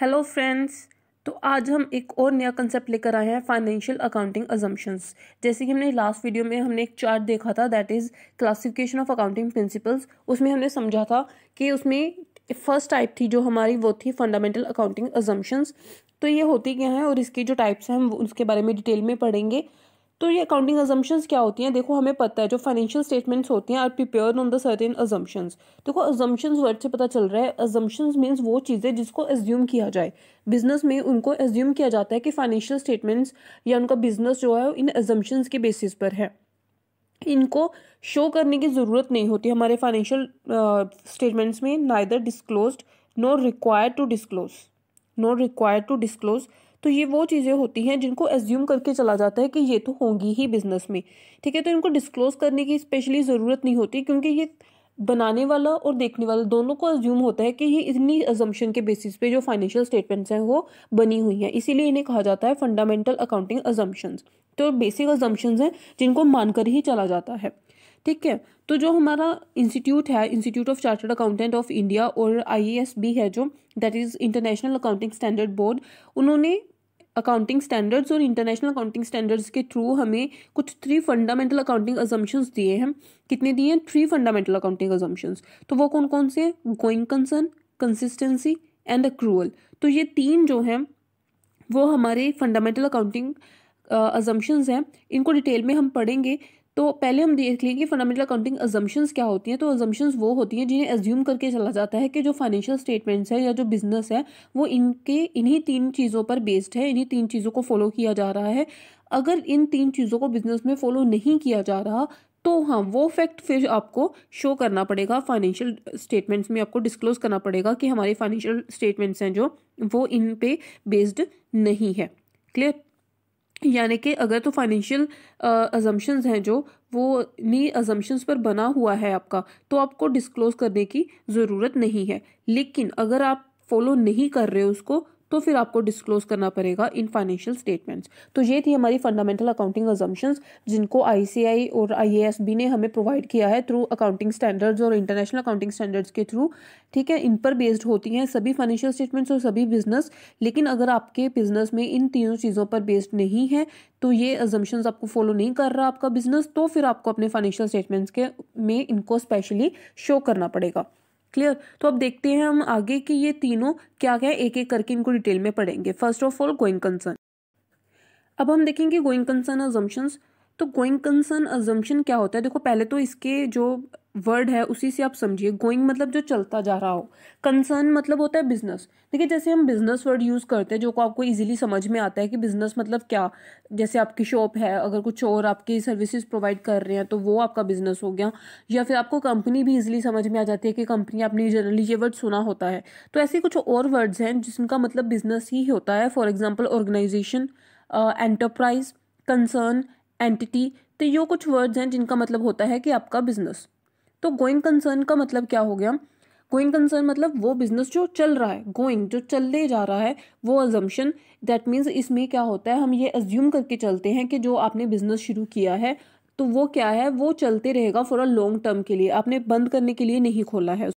hello friends तो आज हम एक और नया कंसेप्ट लेकर आए हैं फाइनेंशियल अकाउंटिंग अजम्पन्स जैसे कि हमने लास्ट वीडियो में हमने एक चार्ट देखा था that is classification of accounting principles उसमें हमने समझा था कि उसमें फर्स्ट टाइप थी जो हमारी वो थी फंडामेंटल अकाउंटिंग अजम्पन्स तो ये होती क्या है और इसकी जो टाइप्स हैं हम उसके बारे में डिटेल में पढ़ेंगे तो ये अकाउंटिंग अजम्पन्स क्या होती हैं देखो हमें पता है जो फाइनेंशियल स्टेटमेंट्स होती हैं are prepare on the certain assumptions देखो अजम्पन्स वर्ड से पता चल रहा है अजम्पन्स मीन्स वो चीज़ें जिसको एज्यूम किया जाए बिजनेस में उनको एज्यूम किया जाता है कि फाइनेंशियल स्टेटमेंट्स या उनका बिजनेस जो है इन एजम्पन्स के बेसिस पर है इनको शो करने की ज़रूरत नहीं होती हमारे फाइनेंशियल स्टेटमेंट्स में neither disclose no required to disclose no required to disclose तो ये वो चीज़ें होती हैं जिनको एज्यूम करके चला जाता है कि ये तो होंगी ही बिज़नेस में ठीक है तो इनको डिस्क्लोज करने की स्पेशली ज़रूरत नहीं होती क्योंकि ये बनाने वाला और देखने वाला दोनों को एज्यूम होता है कि ये इतनी एजम्पन के बेसिस पे जो फाइनेंशियल स्टेटमेंट्स हैं वो बनी हुई हैं इसीलिए इन्हें कहा जाता है फंडामेंटल अकाउंटिंग एजम्पन्स तो बेसिक एजम्पन्स हैं जिनको मानकर ही चला जाता है ठीक है तो जो हमारा इंस्टीट्यूट है institute of chartered accountant of India और आई है जो that is international accounting standard board उन्होंने अकाउंटिंग स्टैंडर्ड्स और इंटरनेशनल अकाउंटिंग स्टैंडर्ड्स के थ्रू हमें कुछ थ्री फंडामेंटल अकाउंटिंग अजम्पन्स दिए हैं कितने दिए हैं थ्री फंडामेंटल अकाउंटिंग अजम्पन्स तो वो कौन कौन से हैं going concern consistency and accrual तो ये तीन जो हैं वो हमारे फंडामेंटल अकाउंटिंग अजम्पन्स हैं इनको डिटेल में हम पढ़ेंगे तो पहले हम देख लें कि फंडामेंटल अकाउंटिंग अजम्पन्स क्या होती हैं तो अजम्पन्स वो होती हैं जिन्हें एज्यूम करके चला जाता है कि जो फाइनेंशियल स्टेटमेंट्स है या जो बिजनेस है वो इनके इन्हीं तीन चीज़ों पर बेस्ड है इन्हीं तीन चीज़ों को फॉलो किया जा रहा है अगर इन तीन चीज़ों को बिजनेस में फॉलो नहीं किया जा रहा तो हाँ वो फैक्ट फिर आपको शो करना पड़ेगा फाइनेंशियल स्टेटमेंट्स में आपको डिस्क्लोज करना पड़ेगा कि हमारे फाइनेंशियल स्टेटमेंट्स हैं जो वो इन पे बेस्ड नहीं है क्लियर यानी कि अगर तो फाइनेंशियल अजम्पन्स हैं जो वो नी अजम्पन्स पर बना हुआ है आपका तो आपको डिस्क्लोज करने की ज़रूरत नहीं है लेकिन अगर आप फॉलो नहीं कर रहे हो उसको तो फिर आपको डिस्क्लोज करना पड़ेगा इन फाइनेंशियल स्टेटमेंट्स तो ये थी हमारी फंडामेंटल अकाउंटिंग अजम्पन्स जिनको आई और आई ने हमें प्रोवाइड किया है थ्रू अकाउंटिंग स्टैंडर्ड्स और इंटरनेशनल अकाउंटिंग स्टैंडर्ड्स के थ्रू ठीक है इन पर बेस्ड होती हैं सभी फाइनेंशियल स्टेटमेंट्स और सभी बिजनेस लेकिन अगर आपके बिजनेस में इन तीनों चीज़ों पर बेस्ड नहीं है तो ये अजम्पन्स आपको फॉलो नहीं कर रहा आपका बिजनेस तो फिर आपको अपने फाइनेंशियल स्टेटमेंट्स के में इनको स्पेशली शो करना पड़ेगा क्लियर तो अब देखते हैं हम आगे कि ये तीनों क्या क्या एक एक करके इनको डिटेल में पढ़ेंगे first of all going concern अब हम देखेंगे गोइंग कंसर्न अजम्पन्स तो गोइंग कंसर्न अजम्पन क्या होता है देखो पहले तो इसके जो वर्ड है उसी से आप समझिए गोइंग मतलब जो चलता जा रहा हो कंसर्न मतलब होता है बिजनेस देखिए जैसे हम बिजनेस वर्ड यूज़ करते हैं जो को आपको इजीली समझ में आता है कि बिजनेस मतलब क्या जैसे आपकी शॉप है अगर कुछ और आपकी सर्विसेज प्रोवाइड कर रहे हैं तो वो आपका बिजनेस हो गया या फिर आपको कंपनी भी इजिली समझ में आ जाती है कि कंपनी आपने जनरली ये वर्ड सुना होता है तो ऐसे कुछ और वर्ड्स हैं जिनका मतलब बिजनेस ही होता है for example organisation enterprise concern entity तो ये कुछ वर्ड्स हैं जिनका मतलब होता है कि आपका बिजनेस तो गोइंग कंसर्न का मतलब क्या हो गया गोइंग कंसर्न मतलब वो बिजनेस जो चल रहा है गोइंग जो चलने जा रहा है वो अजम्पन दैट मीन्स इसमें क्या होता है हम ये एज्यूम करके चलते हैं कि जो आपने बिजनेस शुरू किया है तो वो क्या है वो चलते रहेगा फॉर अ लॉन्ग टर्म के लिए आपने बंद करने के लिए नहीं खोला है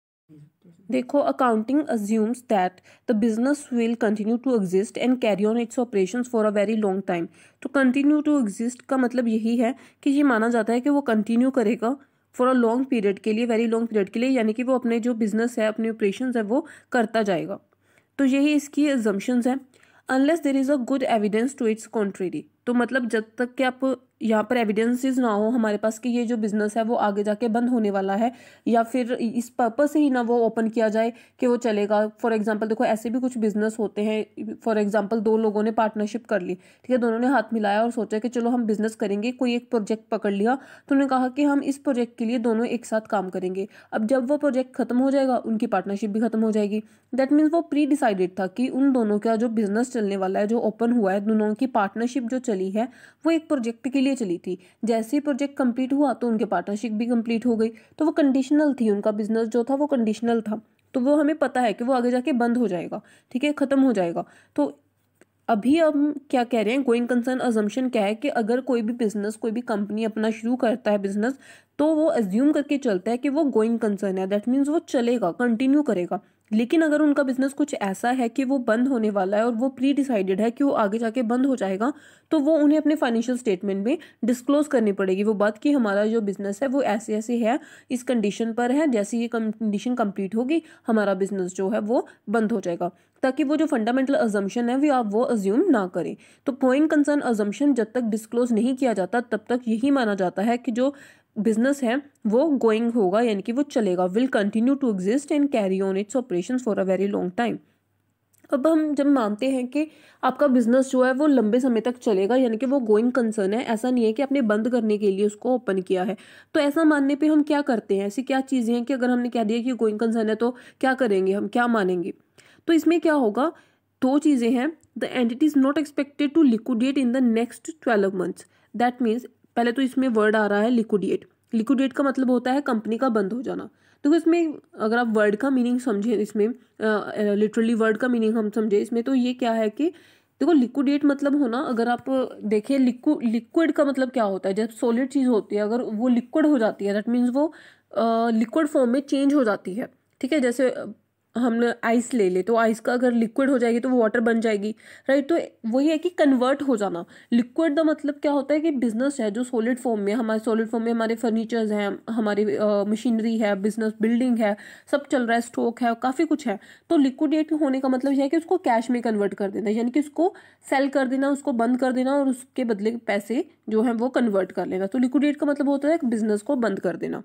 देखो accounting assumes that the business will continue to exist and carry on its operation for a very long time तो कंटिन्यू टू एग्जिस्ट का मतलब यही है कि ये माना जाता है कि वो कंटिन्यू करेगा फॉर अ लॉन्ग पीरियड के लिए वेरी लॉन्ग पीरियड के लिए यानी कि वो अपने जो बिजनेस है अपने ऑपरेशन है वो करता जाएगा तो यही इसकी एजम्पन्स हैं unless there is a good evidence to its contrary तो मतलब जब तक कि आप यहाँ पर एविडेंसेस ना हो हमारे पास कि ये जो बिज़नेस है वो आगे जाके बंद होने वाला है या फिर इस पर्पज़ से ही ना वो ओपन किया जाए कि वो चलेगा फॉर एग्जांपल देखो ऐसे भी कुछ बिज़नेस होते हैं फॉर एग्जांपल दो लोगों ने पार्टनरशिप कर ली ठीक है दोनों ने हाथ मिलाया और सोचा कि चलो हम बिज़नेस करेंगे कोई एक प्रोजेक्ट पकड़ लिया तो उन्होंने कहा कि हम इस प्रोजेक्ट के लिए दोनों एक साथ काम करेंगे अब जब वो प्रोजेक्ट ख़त्म हो जाएगा उनकी पार्टनरशिप भी ख़त्म हो जाएगी दैट मीन्स वो प्री डिसाइडेड था कि उन दोनों का जो बिज़नेस चलने वाला है जो ओपन हुआ है दोनों की पार्टनरशिप जो चली है वो एक प्रोजेक्ट के लिए लिए चली थी जैसे ही प्रोजेक्ट कंप्लीट हुआ तो उनकी पार्टनरशिप भी कंप्लीट हो गई तो वो कंडीशनल थी उनका बिजनेस जो था वो कंडीशनल था तो वो हमें पता है कि वो आगे जाके बंद हो जाएगा ठीक है ख़त्म हो जाएगा तो अभी हम क्या कह रहे हैं गोइंग कंसर्न अजम्पन क्या है कि अगर कोई भी बिजनेस कोई भी कंपनी अपना शुरू करता है बिजनेस तो वो एज्यूम करके चलता है कि वो गोइंग कंसर्न है दैट मीन्स वो चलेगा कंटिन्यू करेगा लेकिन अगर उनका बिजनेस कुछ ऐसा है कि वो बंद होने वाला है और वो प्री डिसाइडेड है कि वो आगे जाके बंद हो जाएगा तो वो उन्हें अपने फाइनेंशियल स्टेटमेंट में डिस्क्लोज करनी पड़ेगी वो बात कि हमारा जो बिजनेस है वो ऐसे ऐसे है इस कंडीशन पर है जैसे ये कंडीशन कंप्लीट होगी हमारा बिजनेस जो है वो बंद हो जाएगा ताकि वो जो फंडामेंटल अजम्पन है वे आप वो अज्यूम ना करें तो पोइंग कंसर्न अजम्पन जब तक डिस्क्लोज नहीं किया जाता तब तक यही माना जाता है कि जो बिजनेस है वो गोइंग होगा यानी कि वो चलेगा will continue to exist and carry on its operation for a very long time अब हम जब मानते हैं कि आपका बिजनेस जो है वो लंबे समय तक चलेगा यानी कि वो गोइंग कंसर्न है ऐसा नहीं है कि आपने बंद करने के लिए उसको ओपन किया है तो ऐसा मानने पे हम क्या करते हैं ऐसी क्या चीज़ें हैं कि अगर हमने कह दिया कि गोइंग कंसर्न है तो क्या करेंगे हम क्या मानेंगे तो इसमें क्या होगा दो चीज़ें हैं the entity is not expected to liquidate in the next twelve months that means पहले तो इसमें वर्ड आ रहा है लिक्विडेट लिक्विडेट का मतलब होता है कंपनी का बंद हो जाना देखो तो इसमें अगर आप वर्ड का मीनिंग समझें इसमें लिटरली वर्ड का मीनिंग हम समझें इसमें तो ये क्या है कि देखो लिक्विडेट मतलब होना अगर आप देखें लिक्विड लिक्विड का मतलब क्या होता है जब सॉलिड चीज़ होती है अगर वो लिक्विड हो जाती है दैट मीन्स वो लिक्विड फॉर्म में चेंज हो जाती है ठीक है जैसे हमने आइस ले ले तो आइस का अगर लिक्विड हो जाएगी तो वो वाटर बन जाएगी राइट तो वही है कि कन्वर्ट हो जाना लिक्विड का मतलब क्या होता है कि बिजनेस है जो सॉलिड फॉर्म में हमारे सॉलिड फॉर्म में हमारे फर्नीचर्स हैं हमारी मशीनरी है बिजनेस बिल्डिंग है सब चल रहा है स्टॉक है काफ़ी कुछ है तो लिक्विडेट होने का मतलब यह है कि उसको कैश में कन्वर्ट कर देना यानी कि उसको सेल कर देना उसको बंद कर देना और उसके बदले पैसे जो है वो कन्वर्ट कर लेना तो लिक्विडेट का मतलब होता है बिजनेस को बंद कर देना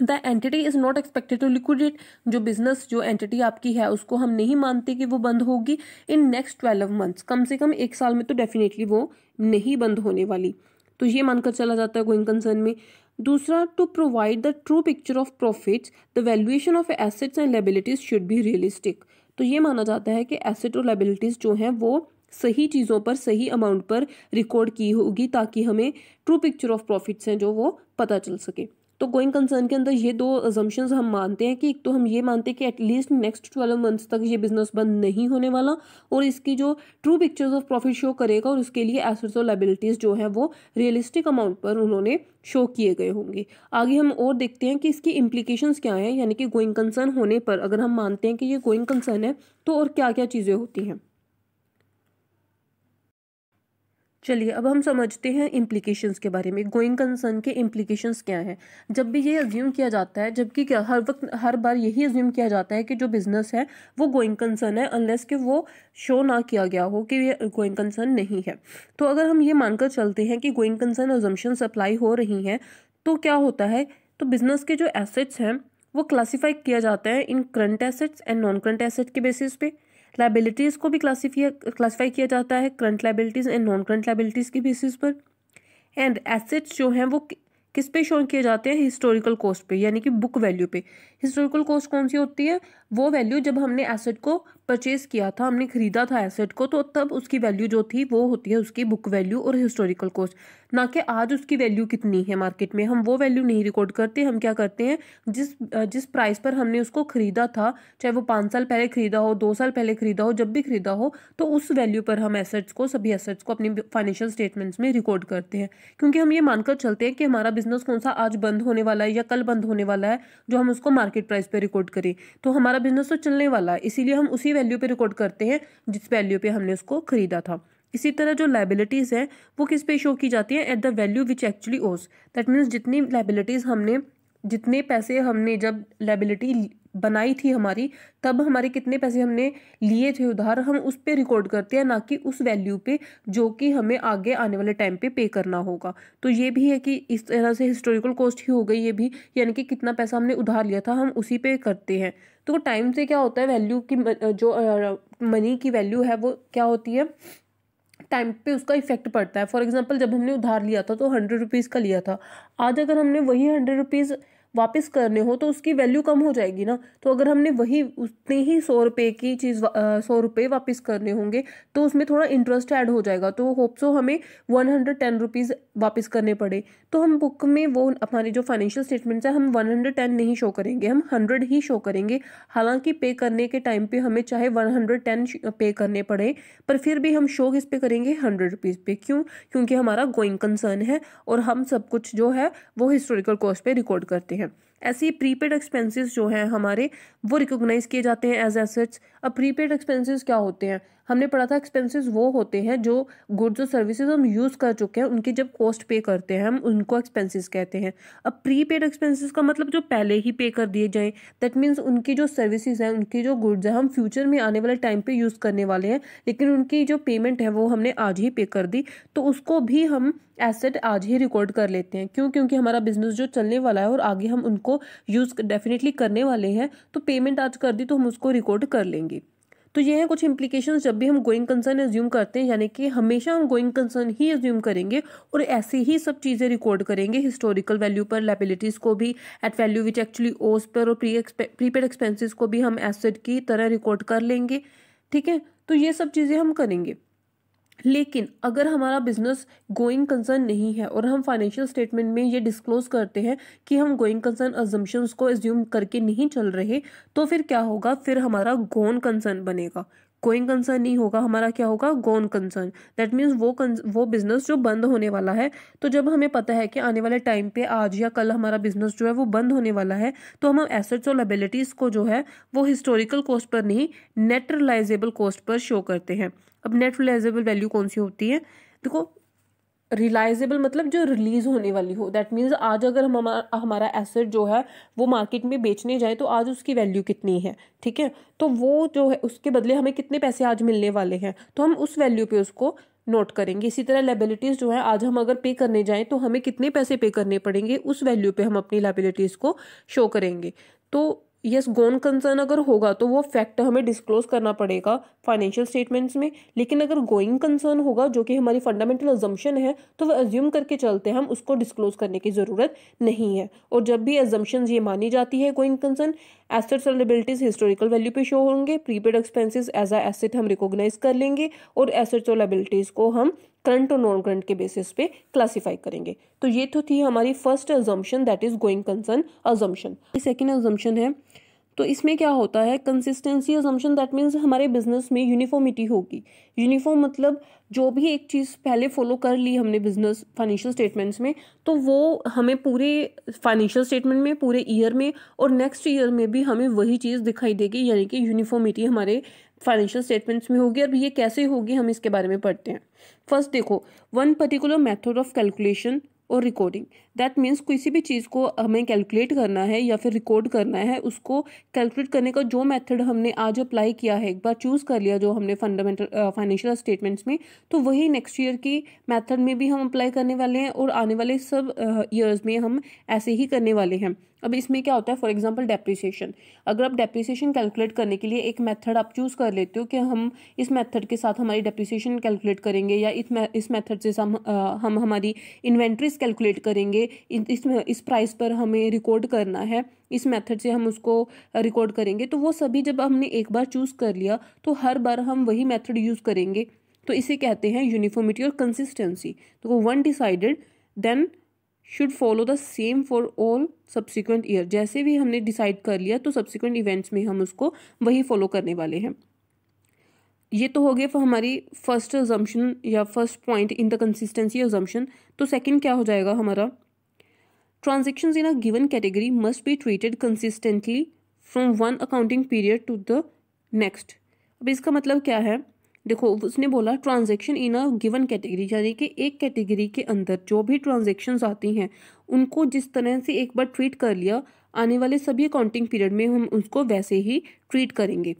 the entity is not expected to liquidate जो बिजनेस जो एंटिटी आपकी है उसको हम नहीं मानते कि वो बंद होगी इन नेक्स्ट ट्वेल्व मंथ्स कम से कम एक साल में तो डेफिनेटली वो नहीं बंद होने वाली तो ये मानकर चला जाता है गोइंग कंसर्न में दूसरा to provide the true picture of profits the valuation of assets and liabilities should be realistic तो ये माना जाता है कि एसेट और लेबिलिटीज़ जो हैं वो सही चीज़ों पर सही अमाउंट पर रिकॉर्ड की होगी ताकि हमें ट्रू पिक्चर ऑफ प्रॉफिट्स हैं जो वो पता चल सके तो गोइंग कंसर्न के अंदर ये दो अजम्पन्स हम मानते हैं कि एक तो हम ये मानते हैं कि एटलीस्ट नेक्स्ट ट्वेल्व मंथ्स तक ये बिजनेस बंद नहीं होने वाला और इसकी जो true pictures of profit show करेगा और उसके लिए एसेट्स और लाइबिलिटीज़ जो है वो रियलिस्टिक अमाउंट पर उन्होंने शो किए गए होंगे आगे हम और देखते हैं कि इसकी इम्प्लीकेशन क्या हैं यानी कि गोइंग कंसर्न होने पर अगर हम मानते हैं कि ये गोइंग कंसर्न है तो और क्या क्या चीज़ें होती हैं चलिए अब हम समझते हैं इम्प्लीकेशंस के बारे में गोइंग कंसर्न के इम्प्लीकेशंस क्या हैं जब भी ये अज्यूम किया जाता है जबकि क्या हर वक्त हर बार यही अज्यूम किया जाता है कि जो बिज़नेस है वो गोइंग कंसर्न है अनलेस कि वो शो ना किया गया हो कि ये गोइंग कंसर्न नहीं है तो अगर हम ये मानकर चलते हैं कि गोइंग कंसर्न अजम्पन अप्लाई हो रही हैं तो क्या होता है तो बिज़नेस के जो एसेट्स हैं वो क्लासीफाई किया जाता है in current assets and non current asset के बेसिस पे लाइबिलिटीज़ को भी क्लासीफिया क्लासीफाई किया जाता है current liabilities and non current liabilities की बेसिस पर एंड एसेट्स जो हैं वो किस पे शो किए जाते हैं हिस्टोरिकल कॉस्ट पे यानी कि बुक वैल्यू पे हिस्टोरिकल कॉस्ट कौन सी होती है वो वैल्यू जब हमने एसेट को परचेज किया था हमने खरीदा था एसेट को तो तब उसकी वैल्यू जो थी वो होती है उसकी बुक वैल्यू और हिस्टोरिकल कॉस्ट ना कि आज उसकी वैल्यू कितनी है मार्केट में हम वो वैल्यू नहीं रिकॉर्ड करते हम क्या करते हैं जिस जिस प्राइस पर हमने उसको खरीदा था चाहे वो पाँच साल पहले खरीदा हो दो साल पहले खरीदा हो जब भी खरीदा हो तो उस वैल्यू पर हम एसेट्स को सभी एसेट्स को अपनी फाइनेंशियल स्टेटमेंट्स में रिकॉर्ड करते हैं क्योंकि हम ये मानकर चलते हैं कि हमारा बिजनेस कौन सा आज बंद होने वाला है या कल बंद होने वाला है जो हम उसको मार्केट मार्केट प्राइस पर रिकॉर्ड करें तो हमारा बिजनेस तो चलने वाला है इसीलिए हम उसी वैल्यू पर रिकॉर्ड करते हैं जिस वैल्यू पर हमने उसको खरीदा था इसी तरह जो लाइबिलिटीज़ है वो किस पे शो की जाती है at the value which actually owes that means जितनी लाइबिलिटीज़ हमने जितने पैसे हमने जब लाइबिलिटी बनाई थी हमारी तब हमारे कितने पैसे हमने लिए थे उधार हम उस पर रिकॉर्ड करते हैं ना कि उस वैल्यू पे जो कि हमें आगे आने वाले टाइम पे पे करना होगा तो ये भी है कि इस तरह से हिस्टोरिकल कॉस्ट ही हो गई ये भी यानी कि कितना पैसा हमने उधार लिया था हम उसी पे करते हैं तो टाइम से क्या होता है वैल्यू की जो मनी की वैल्यू है वो क्या होती है टाइम पे उसका इफेक्ट पड़ता है फॉर एग्जाम्पल जब हमने उधार लिया था तो हंड्रेड रुपीज़ का लिया था आज अगर हमने वही हंड्रेड रुपीज़ वापस करने हो तो उसकी वैल्यू कम हो जाएगी ना तो अगर हमने वही उतने ही सौ रुपये की चीज़ सौ रुपये वापस करने होंगे तो उसमें थोड़ा इंटरेस्ट ऐड हो जाएगा तो होप सो हमें वन हंड्रेड टेन रुपीज़ वापस करने पड़े तो हम बुक में वो हमारे जो फाइनेंशियल स्टेटमेंट्स है हम वन हंड्रेड टेन नहीं शो करेंगे हम हंड्रेड ही शो करेंगे हालांकि पे करने के टाइम पे हमें चाहे वन हंड्रेड टेन पे करने पड़े पर फिर भी हम शो किस पे करेंगे हंड्रेड रुपीज़ पे क्यों क्योंकि हमारा गोइंग कंसर्न है और हम सब कुछ जो है वो हिस्टोरिकल कॉस्ट पर रिकॉर्ड करते हैं ऐसे प्रीपेड एक्सपेंसेस जो हैं हमारे वो रिकोगनाइज़ किए जाते हैं एज एसेट्स अब प्रीपेड एक्सपेंसेस क्या होते हैं हमने पढ़ा था एक्सपेंसेस वो होते हैं जो गुड्स और सर्विसेज हम यूज़ कर चुके हैं उनकी जब कॉस्ट पे करते हैं हम उनको एक्सपेंसेस कहते हैं अब प्री पेड एक्सपेंसेस का मतलब जो पहले ही पे कर दिए जाएँ दैट मीन्स उनकी जो सर्विसेज हैं उनकी जो गुड्स हैं हम फ्यूचर में आने वाले टाइम पर यूज़ करने वाले हैं लेकिन उनकी जो पेमेंट है वो हमने आज ही पे कर दी तो उसको भी हम एसेट आज ही रिकॉर्ड कर लेते हैं क्यों क्योंकि हमारा बिजनेस जो चलने वाला है और आगे हम उनको यूज़ डेफिनेटली करने वाले हैं तो पेमेंट आज कर दी तो हम उसको रिकॉर्ड कर लेंगे तो ये है कुछ इंप्लीकेशन जब भी हम गोइंग कंसर्न एज्यूम करते हैं यानी कि हमेशा हम गोइंग कंसर्न ही एज्यूम करेंगे और ऐसे ही सब चीज़ें रिकॉर्ड करेंगे हिस्टोरिकल वैल्यू पर लेबिलिटीज़ को भी एट वैल्यू विच एक्चुअली ओस पर और प्री प्रीपेड एक्सपेंसिस को भी हम एसेट की तरह रिकॉर्ड कर लेंगे ठीक है तो ये सब चीज़ें हम करेंगे लेकिन अगर हमारा बिजनेस गोइंग कंसर्न नहीं है और हम फाइनेंशियल स्टेटमेंट में ये डिस्क्लोज करते हैं कि हम गोइंग कंसर्न अजम्पन्स को एज्यूम करके नहीं चल रहे तो फिर क्या होगा फिर हमारा गोन कंसर्न बनेगा गोइंग कंसर्न नहीं होगा हमारा क्या होगा गोन कंसर्न दैट मीन्स वो वो बिजनेस जो बंद होने वाला है तो जब हमें पता है कि आने वाले टाइम पे आज या कल हमारा बिजनेस जो है वो बंद होने वाला है तो हम एसेट्स और लेबिलिटीज़ को जो है वो हिस्टोरिकल कॉस्ट पर नहीं नेटरलाइजेबल कॉस्ट पर शो करते हैं अब नेट रिलाइजेबल वैल्यू कौन सी होती है देखो रिलाइजेबल मतलब जो रिलीज होने वाली हो दैट मीन्स आज अगर हम हमारा एसेट जो है वो मार्केट में बेचने जाए तो आज उसकी वैल्यू कितनी है ठीक है तो वो जो है उसके बदले हमें कितने पैसे आज मिलने वाले हैं तो हम उस वैल्यू पे उसको नोट करेंगे इसी तरह लाइबिलिटीज़ जो है आज हम अगर पे करने जाएँ तो हमें कितने पैसे पे करने पड़ेंगे उस वैल्यू पर हम अपनी लाइबिलिटीज़ को शो करेंगे तो यस गोन कंसर्न अगर होगा तो वो फैक्ट हमें डिस्क्लोज करना पड़ेगा फाइनेंशियल स्टेटमेंट्स में लेकिन अगर गोइंग कंसर्न होगा जो कि हमारी फंडामेंटल एजम्पन है तो वह एज्यूम करके चलते हैं हम उसको डिस्क्लोज करने की ज़रूरत नहीं है और जब भी एजम्पन्स ये मानी जाती है गोइंग कंसर्न एसेट्स और लाइबिलिटीज़ हिस्टोरिकल वैल्यू पे शो होंगे prepaid expenses as a asset हम रिकोगनाइज कर लेंगे और एसेट्स और लाइबिलिटीज़ को हम करंट और नॉन करंट के बेसिस पे क्लासीफाई करेंगे तो ये तो थी हमारी first assumption that is going concern assumption second assumption है तो इसमें क्या होता है कंसिस्टेंसी असम्पशन दैट मीन्स हमारे बिजनेस में यूनिफॉर्मिटी होगी यूनिफॉर्म मतलब जो भी एक चीज़ पहले फॉलो कर ली हमने बिजनेस फाइनेंशियल स्टेटमेंट्स में तो वो हमें पूरे फाइनेंशियल स्टेटमेंट में पूरे ईयर में और नेक्स्ट ईयर में भी हमें वही चीज़ दिखाई देगी यानी कि यूनिफॉर्मिटी हमारे फाइनेंशियल स्टेटमेंट्स में होगी अब ये कैसे होगी हम इसके बारे में पढ़ते हैं फर्स्ट देखो one particular method of calculation और रिकॉर्डिंग दैट मीन्स किसी भी चीज़ को हमें कैलकुलेट करना है या फिर रिकॉर्ड करना है उसको कैलकुलेट करने का जो मेथड हमने आज अप्लाई किया है एक बार चूज़ कर लिया जो हमने फंडामेंटल फाइनेंशियल स्टेटमेंट्स में तो वही नेक्स्ट ईयर की मैथड में भी हम अप्लाई करने वाले हैं और आने वाले सब ईयर्स uh, में हम ऐसे ही करने वाले हैं अब इसमें क्या होता है फॉर एग्जांपल डेप्रिसिएशन अगर आप डेप्रिसिएशन कैलकुलेट करने के लिए एक मेथड आप चूज़ कर लेते हो कि हम इस मेथड के साथ हमारी डेप्रिसिएशन कैलकुलेट करेंगे या इस मैथड मेथड से हम हम हमारी इन्वेंट्रीज कैलकुलेट करेंगे इस इस प्राइस पर हमें रिकॉर्ड करना है इस मेथड से हम उसको रिकॉर्ड करेंगे तो वो सभी जब हमने एक बार चूज़ कर लिया तो हर बार हम वही मेथड यूज़ करेंगे तो इसे कहते हैं यूनिफॉर्मिटी और कंसिस्टेंसी तो वो one decided then should follow the same for all subsequent year जैसे भी हमने डिसाइड कर लिया तो सब्सिक्वेंट इवेंट्स में हम उसको वही फॉलो करने वाले हैं ये तो हो गया हमारी फर्स्ट एजम्पन या first point in the consistency assumption तो सेकेंड क्या हो जाएगा हमारा transaction in a given category must be treated consistently from one accounting period to the next अब इसका मतलब क्या है देखो उसने बोला transaction in a given category यानी कि एक कैटेगरी के अंदर जो भी ट्रांजेक्शन आती हैं उनको जिस तरह से एक बार ट्रीट कर लिया आने वाले सभी अकाउंटिंग पीरियड में हम उसको वैसे ही ट्रीट करेंगे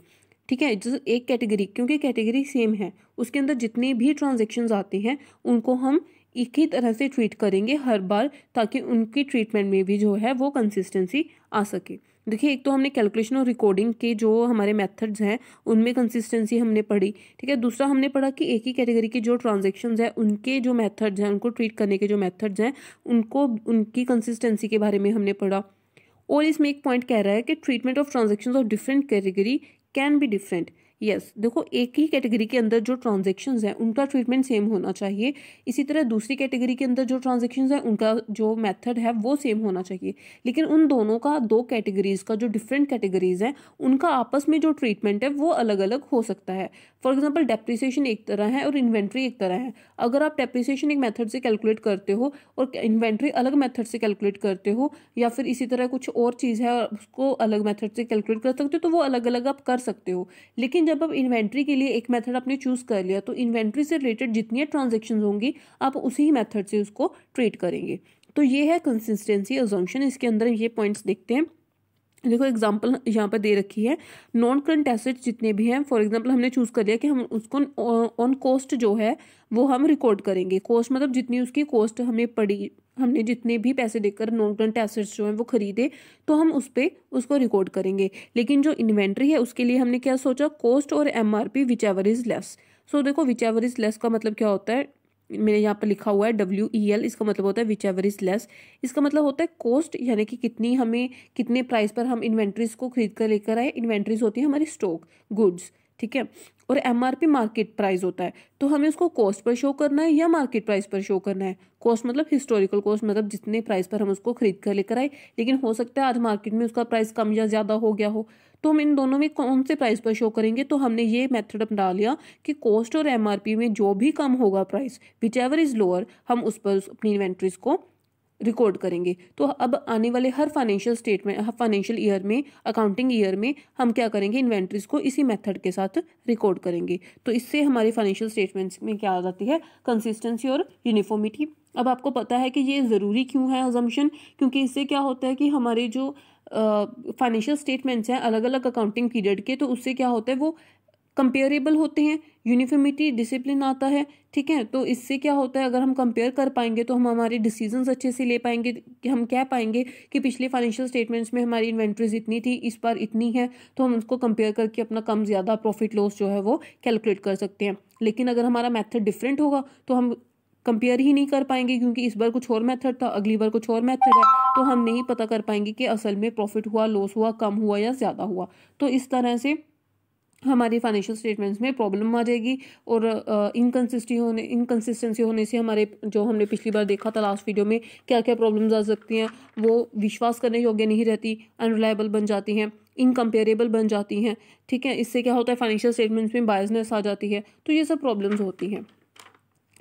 ठीक है जो एक कैटेगरी क्योंकि कैटेगरी सेम है उसके अंदर जितने भी ट्रांजेक्शन आते हैं उनको हम एक ही तरह से ट्रीट करेंगे हर बार ताकि उनकी ट्रीटमेंट में भी जो है वो कंसिस्टेंसी आ सके देखिए एक तो हमने कैलकुलेशन और रिकॉर्डिंग के जो हमारे मेथड्स हैं उनमें कंसिस्टेंसी हमने पढ़ी ठीक है दूसरा हमने पढ़ा कि एक ही कैटेगरी के जो ट्रांजेक्शन हैं उनके जो मैथड्स हैं उनको ट्रीट करने के जो मैथड्स हैं उनको उनकी कंसिस्टेंसी के बारे में हमने पढ़ा और इसमें एक पॉइंट कह रहा है कि treatment of transaction of different category can be different yes yes, देखो एक ही कैटेगरी के अंदर जो ट्रांजेक्शन हैं उनका ट्रीटमेंट सेम होना चाहिए इसी तरह दूसरी कैटेगरी के अंदर जो ट्रांजेक्शन हैं उनका जो मेथड है वो सेम होना चाहिए लेकिन उन दोनों का दो कैटेगरीज का जो डिफरेंट कैटेगरीज हैं उनका आपस में जो ट्रीटमेंट है वो अलग अलग हो सकता है फॉर एग्जाम्पल डेप्रिसिएशन एक तरह है और इन्वेंट्री एक तरह है अगर आप डेप्रिसिएशन एक मैथड से कैलकुलेट करते हो और इन्वेंट्री अलग मैथड से कैलकुलेट करते हो या फिर इसी तरह कुछ और चीज़ है उसको अलग मैथड से कैलकुलेट कर सकते हो तो वो अलग अलग आप कर सकते हो लेकिन जब आप इन्वेंट्री के लिए एक मेथड आपने चूज़ कर लिया तो इन्वेंट्री से रिलेटेड जितनी ट्रांजेक्शन होंगी आप उसी ही मेथड से उसको ट्रेड करेंगे तो ये है कंसिस्टेंसी एजम्पन इसके अंदर ये पॉइंट्स देखते हैं देखो एग्जांपल यहाँ पर दे रखी है नॉन करंट एसेट्स जितने भी हैं फॉर एग्जांपल हमने चूज़ कर लिया कि हम उसको ऑन कॉस्ट जो है वो हम रिकॉर्ड करेंगे कॉस्ट मतलब जितनी उसकी कॉस्ट हमें पड़ी हमने जितने भी पैसे देकर नॉन करंट एसेट्स जो हैं वो खरीदे तो हम उस पर उसको रिकॉर्ड करेंगे लेकिन जो इन्वेंट्री है उसके लिए हमने क्या सोचा कॉस्ट और M R P whichever is less so देखो विच एवर इज़ लेस का मतलब क्या होता है मैंने यहाँ पर लिखा हुआ है डब्ल्यू ई एल इसका मतलब होता है विच एवर इज़ लेस इसका मतलब होता है कॉस्ट यानी कि कितनी हमें कितने प्राइस पर हम इन्वेंट्रीज को खरीद कर लेकर आए इन्वेंट्रीज होती है हमारी स्टॉक गुड्स ठीक है और एमआरपी मार्केट प्राइस होता है तो हमें उसको कॉस्ट पर शो करना है या मार्केट प्राइस पर शो करना है कॉस्ट मतलब हिस्टोरिकल कॉस्ट मतलब जितने प्राइस पर हम उसको खरीद कर लेकर आए लेकिन हो सकता है आज मार्केट में उसका प्राइस कम या ज़्यादा हो गया हो तो हम इन दोनों में कौन से प्राइस पर शो करेंगे तो हमने ये मेथड अपना लिया कि कॉस्ट और एमआरपी में जो भी कम होगा price whichever is lower हम उस पर अपनी इन्वेंट्रीज को रिकॉर्ड करेंगे तो अब आने वाले हर फाइनेंशियल स्टेटमेंट फाइनेंशियल ईयर में अकाउंटिंग ईयर में हम क्या करेंगे इन्वेंट्रीज को इसी मेथड के साथ रिकॉर्ड करेंगे तो इससे हमारे फाइनेंशियल स्टेटमेंट्स में क्या आ जाती है कंसिस्टेंसी और यूनिफॉर्मिटी अब आपको पता है कि ये ज़रूरी क्यों है अजम्पन क्योंकि इससे क्या होता है कि हमारे जो फाइनेंशियल स्टेटमेंट्स हैं अलग अलग अकाउंटिंग पीरियड के तो उससे क्या होता है वो कंपेयरेबल होते हैं यूनिफॉर्मिटी डिसिप्लिन आता है ठीक है तो इससे क्या होता है अगर हम कंपेयर कर पाएंगे तो हम हमारे डिसीजंस अच्छे से ले पाएंगे कि हम कह पाएंगे कि पिछले फाइनेंशियल स्टेटमेंट्स में हमारी इन्वेंट्रीज इतनी थी इस बार इतनी है तो हम उसको कंपेयर करके अपना कम ज़्यादा प्रॉफिट लॉस जो है वो कैलकुलेट कर सकते हैं लेकिन अगर हमारा मैथड डिफरेंट होगा तो हम कंपेयर ही नहीं कर पाएंगे क्योंकि इस बार कुछ और मेथड था अगली बार कुछ और मेथड है तो हम नहीं पता कर पाएंगे कि असल में प्रॉफिट हुआ लॉस हुआ कम हुआ या ज़्यादा हुआ तो इस तरह से हमारी फाइनेंशियल स्टेटमेंट्स में प्रॉब्लम आ जाएगी और इनकन्सिस्टी होने इनकन्सिस्टेंसी होने से हमारे जो हमने पिछली बार देखा था लास्ट वीडियो में क्या क्या प्रॉब्लम्स आ सकती हैं वो विश्वास करने योग्य नहीं रहती अनरिलायबल बन जाती हैं इनकम्पेरेबल बन जाती हैं ठीक है इससे क्या होता है फाइनेंशियल स्टेटमेंट्स में बायसनेस आ जाती है तो ये सब प्रॉब्लम्स होती हैं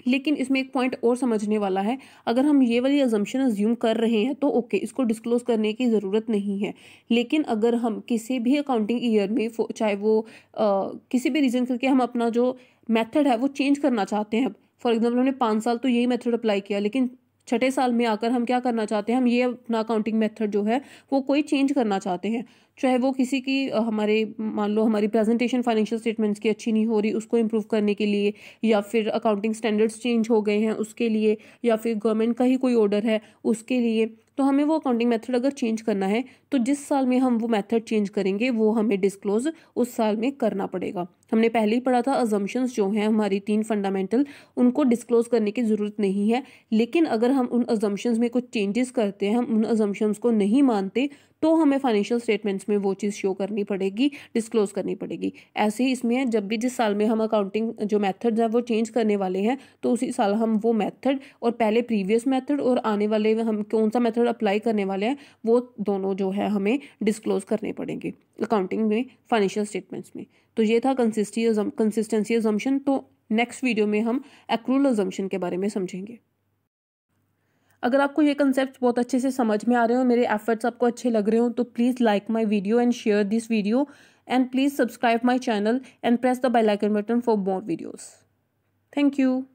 लेकिन इसमें एक पॉइंट और समझने वाला है अगर हम ये वाली एजम्पन अज्यूम कर रहे हैं तो ओके इसको डिस्क्लोज करने की ज़रूरत नहीं है लेकिन अगर हम किसी भी अकाउंटिंग ईयर में चाहे वो आ, किसी भी रीज़न करके हम अपना जो मेथड है वो चेंज करना चाहते हैं फॉर एग्जाम्पल हमने पाँच साल तो यही मेथड अप्लाई किया लेकिन छठे साल में आकर हम क्या करना चाहते हैं हम ये अपना अकाउंटिंग मेथड जो है वो कोई चेंज करना चाहते हैं चाहे वो किसी की हमारे मान लो हमारी प्रेजेंटेशन फाइनेंशियल स्टेटमेंट्स की अच्छी नहीं हो रही उसको इम्प्रूव करने के लिए या फिर अकाउंटिंग स्टैंडर्ड्स चेंज हो गए हैं उसके लिए या फिर गवर्नमेंट का ही कोई ऑर्डर है उसके लिए तो हमें वो अकाउंटिंग मेथड अगर चेंज करना है तो जिस साल में हम वो मेथड चेंज करेंगे वो हमें डिस्क्लोज उस साल में करना पड़ेगा हमने पहले ही पढ़ा था अजम्पन्स जो हैं हमारी तीन फंडामेंटल उनको डिस्क्लोज करने की ज़रूरत नहीं है लेकिन अगर हम उन अजम्पन्स में कुछ चेंजेस करते हैं हम उन अजम्पन्स को नहीं मानते तो हमें फाइनेंशियल स्टेटमेंट्स में वो चीज़ शो करनी पड़ेगी डिस्क्लोज करनी पड़ेगी ऐसे ही इसमें जब भी जिस साल में हम अकाउंटिंग जो मैथड हैं वो चेंज करने वाले हैं तो उसी साल हम वो मैथड और पहले प्रीवियस मैथड और आने वाले हम कौन सा मैथड अप्लाई करने वाले हैं वो दोनों जो है हमें डिस्क्लोज करने पड़ेंगे अकाउंटिंग में फाइनेंशियल स्टेटमेंट्स में तो ये था कंसिस्टी कंसिस्टेंसी एजम्पन तो नेक्स्ट वीडियो में हम एक्रूल एजम्पन के बारे में समझेंगे अगर आपको ये कंसेप्ट बहुत अच्छे से समझ में आ रहे हो मेरे एफर्ट्स आपको अच्छे लग रहे हो तो please like my video and share this video and please subscribe my channel and press the bell icon button for more videos thank you